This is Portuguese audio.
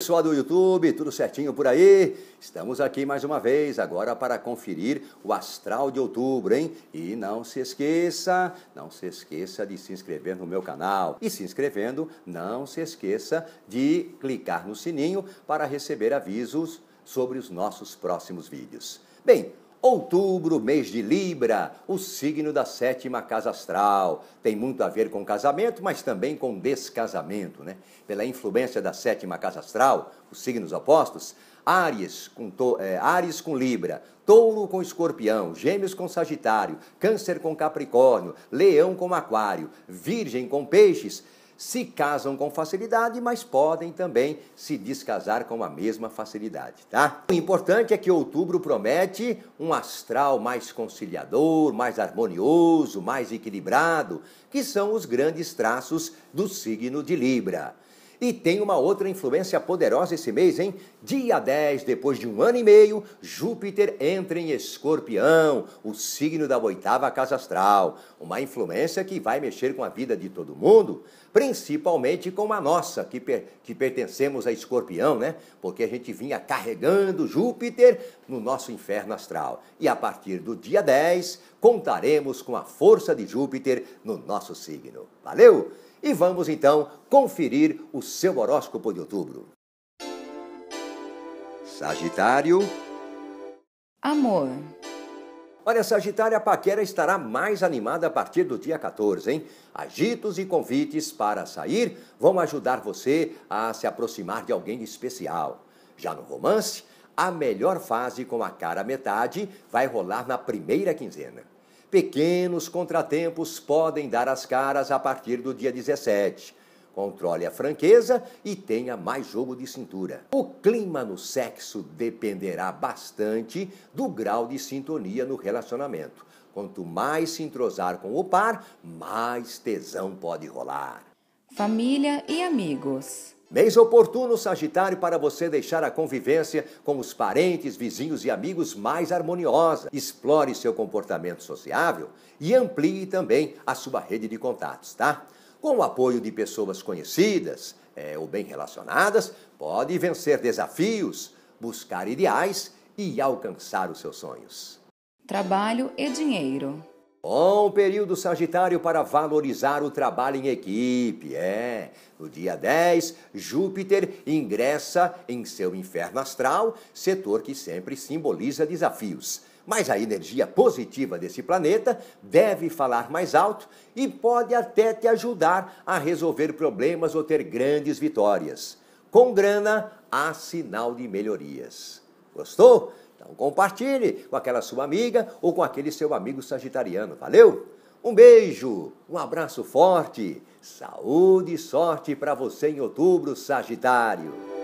Pessoal do YouTube, tudo certinho por aí? Estamos aqui mais uma vez agora para conferir o astral de outubro, hein? E não se esqueça, não se esqueça de se inscrever no meu canal. E se inscrevendo, não se esqueça de clicar no sininho para receber avisos sobre os nossos próximos vídeos. Bem, Outubro, mês de Libra, o signo da sétima casa astral. Tem muito a ver com casamento, mas também com descasamento, né? Pela influência da sétima casa astral, os signos opostos, Áries com, é, com Libra, Touro com Escorpião, Gêmeos com Sagitário, Câncer com Capricórnio, Leão com Aquário, Virgem com Peixes se casam com facilidade, mas podem também se descasar com a mesma facilidade, tá? O importante é que outubro promete um astral mais conciliador, mais harmonioso, mais equilibrado, que são os grandes traços do signo de Libra. E tem uma outra influência poderosa esse mês, hein? Dia 10, depois de um ano e meio, Júpiter entra em Escorpião, o signo da oitava casa astral. Uma influência que vai mexer com a vida de todo mundo, principalmente com a nossa, que, per que pertencemos a Escorpião, né? Porque a gente vinha carregando Júpiter no nosso inferno astral. E a partir do dia 10, contaremos com a força de Júpiter no nosso signo. Valeu! E vamos então conferir o seu horóscopo de outubro. Sagitário. Amor. Olha, Sagitário, a paquera estará mais animada a partir do dia 14, hein? Agitos e convites para sair vão ajudar você a se aproximar de alguém especial. Já no romance, a melhor fase com a cara metade vai rolar na primeira quinzena. Pequenos contratempos podem dar as caras a partir do dia 17. Controle a franqueza e tenha mais jogo de cintura. O clima no sexo dependerá bastante do grau de sintonia no relacionamento. Quanto mais se entrosar com o par, mais tesão pode rolar. Família e amigos. Mês oportuno, Sagitário, para você deixar a convivência com os parentes, vizinhos e amigos mais harmoniosa. Explore seu comportamento sociável e amplie também a sua rede de contatos, tá? Com o apoio de pessoas conhecidas é, ou bem relacionadas, pode vencer desafios, buscar ideais e alcançar os seus sonhos. Trabalho e dinheiro. Bom período Sagitário para valorizar o trabalho em equipe. É, no dia 10, Júpiter ingressa em seu inferno astral, setor que sempre simboliza desafios. Mas a energia positiva desse planeta deve falar mais alto e pode até te ajudar a resolver problemas ou ter grandes vitórias. Com grana, há sinal de melhorias. Gostou? Então compartilhe com aquela sua amiga ou com aquele seu amigo sagitariano. Valeu? Um beijo, um abraço forte, saúde e sorte para você em outubro, Sagitário.